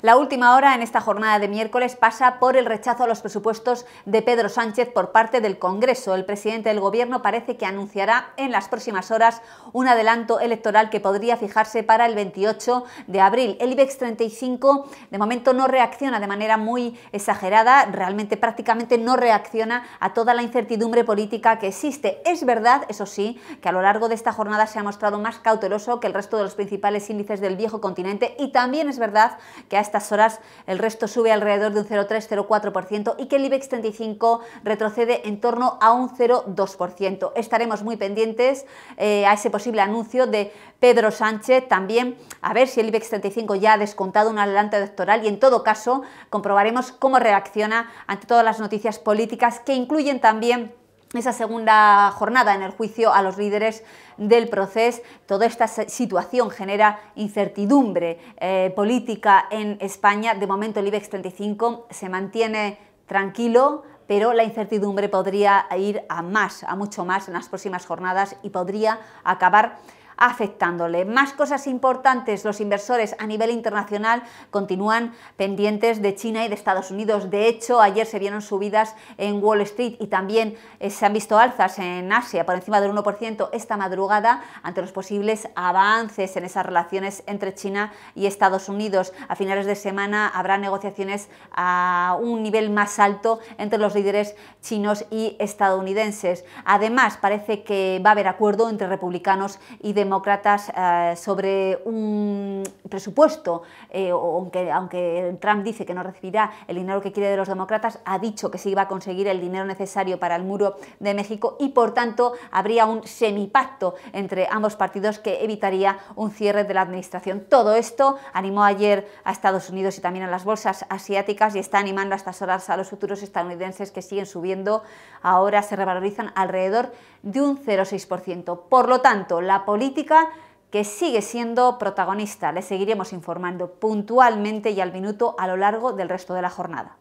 La última hora en esta jornada de miércoles pasa por el rechazo a los presupuestos de Pedro Sánchez por parte del Congreso. El presidente del Gobierno parece que anunciará en las próximas horas un adelanto electoral que podría fijarse para el 28 de abril. El IBEX 35 de momento no reacciona de manera muy exagerada, realmente prácticamente no reacciona a toda la incertidumbre política que existe. Es verdad, eso sí, que a lo largo de esta jornada se ha mostrado más cauteloso que el resto de los principales índices del viejo continente y también es verdad que ha estas horas el resto sube alrededor de un 0,3-0,4% y que el IBEX 35 retrocede en torno a un 0,2%. Estaremos muy pendientes eh, a ese posible anuncio de Pedro Sánchez, también a ver si el IBEX 35 ya ha descontado un adelanto electoral y en todo caso comprobaremos cómo reacciona ante todas las noticias políticas que incluyen también esa segunda jornada en el juicio a los líderes del proceso. Toda esta situación genera incertidumbre eh, política en España. De momento el IBEX 35 se mantiene tranquilo, pero la incertidumbre podría ir a más, a mucho más en las próximas jornadas y podría acabar afectándole. Más cosas importantes, los inversores a nivel internacional continúan pendientes de China y de Estados Unidos. De hecho, ayer se vieron subidas en Wall Street y también eh, se han visto alzas en Asia por encima del 1% esta madrugada ante los posibles avances en esas relaciones entre China y Estados Unidos. A finales de semana habrá negociaciones a un nivel más alto entre los líderes chinos y estadounidenses. Además, parece que va a haber acuerdo entre republicanos y demócratas demócratas eh, sobre un, presupuesto, eh, aunque, aunque Trump dice que no recibirá el dinero que quiere de los demócratas, ha dicho que sí va a conseguir el dinero necesario para el muro de México y por tanto habría un semipacto entre ambos partidos que evitaría un cierre de la administración. Todo esto animó ayer a Estados Unidos y también a las bolsas asiáticas y está animando a estas horas a los futuros estadounidenses que siguen subiendo. Ahora se revalorizan alrededor de un 0,6%. Por lo tanto, la política que sigue siendo protagonista. Le seguiremos informando puntualmente y al minuto a lo largo del resto de la jornada.